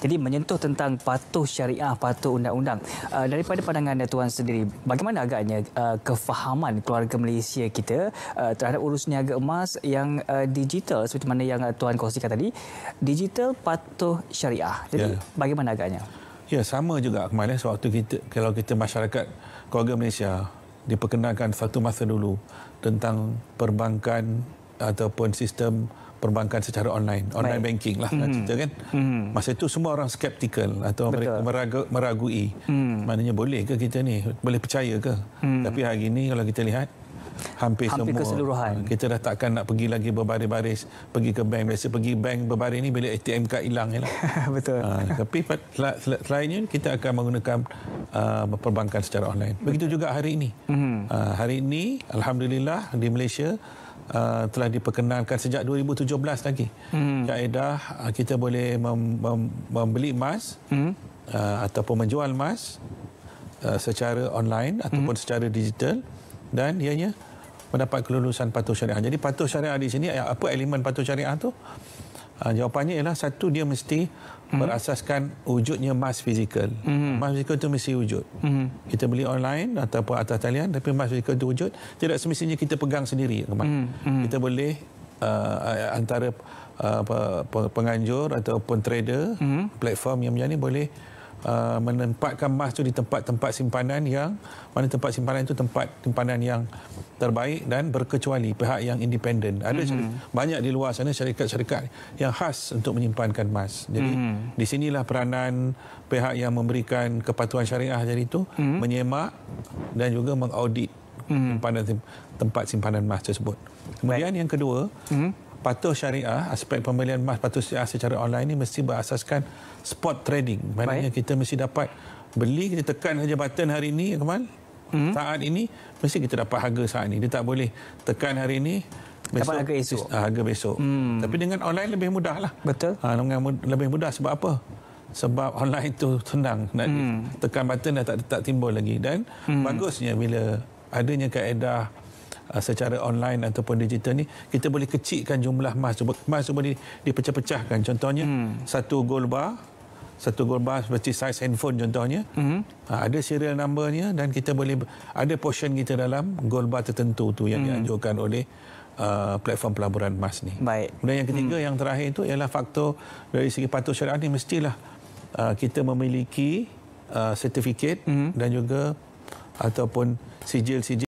Jadi menyentuh tentang patuh syariah, patuh undang-undang. Uh, daripada pandangan anda tuan sendiri, bagaimana agaknya uh, kefahaman keluarga Malaysia kita uh, terhadap urus niaga emas yang uh, digital seperti mana yang uh, Tuan kongsikan tadi, digital patuh syariah. Jadi yeah. bagaimana agaknya? Ya, yeah, sama juga kemarin ya. tu kita kalau kita masyarakat keluarga Malaysia diperkenalkan satu masa dulu tentang perbankan ataupun sistem perbankan secara online, online Baik. banking lah mm-hmm. cerita kan. Mm-hmm. Masa itu semua orang skeptikal atau Betul. mereka meragu, meragui. Mm. Maknanya boleh ke kita ni? Boleh percaya ke? Mm. Tapi hari ini kalau kita lihat hampir, hampir semua keseluruhan. kita dah takkan nak pergi lagi berbaris-baris pergi ke bank biasa pergi bank berbaris ni bila ATM card hilang ya lah. betul ha, tapi selainnya kita akan menggunakan uh, perbankan secara online. Hmm. Begitu juga hari ini. Mm-hmm. Uh, hari ini, Alhamdulillah di Malaysia uh, telah diperkenalkan sejak 2017 lagi. Hmm. Kaedah mm-hmm. uh, kita boleh mem- mem- membeli emas mm-hmm. uh, ataupun menjual emas uh, secara online hmm. ataupun mm-hmm. secara digital dan ianya mendapat kelulusan patuh syariah. Jadi patuh syariah di sini, apa elemen patuh syariah itu? Uh, jawapannya ialah satu dia mesti mm-hmm. berasaskan wujudnya mas fizikal. Mm-hmm. Mas fizikal itu mesti wujud. Mm-hmm. Kita beli online ataupun atas talian tapi mas fizikal itu wujud tidak semestinya kita pegang sendiri. Mm-hmm. Kita boleh uh, antara uh, penganjur ataupun trader mm-hmm. platform yang menjadi boleh uh, menempatkan emas itu di tempat-tempat simpanan yang mana tempat simpanan itu tempat simpanan yang terbaik dan berkecuali pihak yang independen. Ada mm-hmm. banyak di luar sana syarikat-syarikat yang khas untuk menyimpankan emas. Jadi mm-hmm. di sinilah peranan pihak yang memberikan kepatuhan syariah jadi itu mm-hmm. menyemak dan juga mengaudit mm-hmm. tempat simpanan emas tersebut. Kemudian right. yang kedua mm-hmm patuh syariah aspek pembelian emas patuh syariah secara online ini mesti berasaskan spot trading maknanya Baik. kita mesti dapat beli kita tekan saja button hari ini Kemal hmm. saat ini mesti kita dapat harga saat ini dia tak boleh tekan hari ini besok, dapat harga esok ah, harga besok hmm. tapi dengan online lebih mudah lah betul ha, dengan mud- lebih mudah sebab apa sebab online itu senang nak hmm. tekan button dah tak, tak timbul lagi dan hmm. bagusnya bila adanya kaedah Ah, secara online ataupun digital ni kita boleh kecikkan jumlah mas cuba mas cuma di, dipecah-pecahkan contohnya hmm. satu gold bar satu gold bar seperti saiz handphone contohnya hmm. Ah, ada serial numbernya dan kita boleh ada portion kita dalam gold bar tertentu tu yang hmm. dianjurkan oleh Uh, platform pelaburan emas ni. Baik. Kemudian yang ketiga hmm. yang terakhir itu ialah faktor dari segi patuh syariah ni mestilah uh, kita memiliki uh, sertifikat hmm. dan juga ataupun sijil-sijil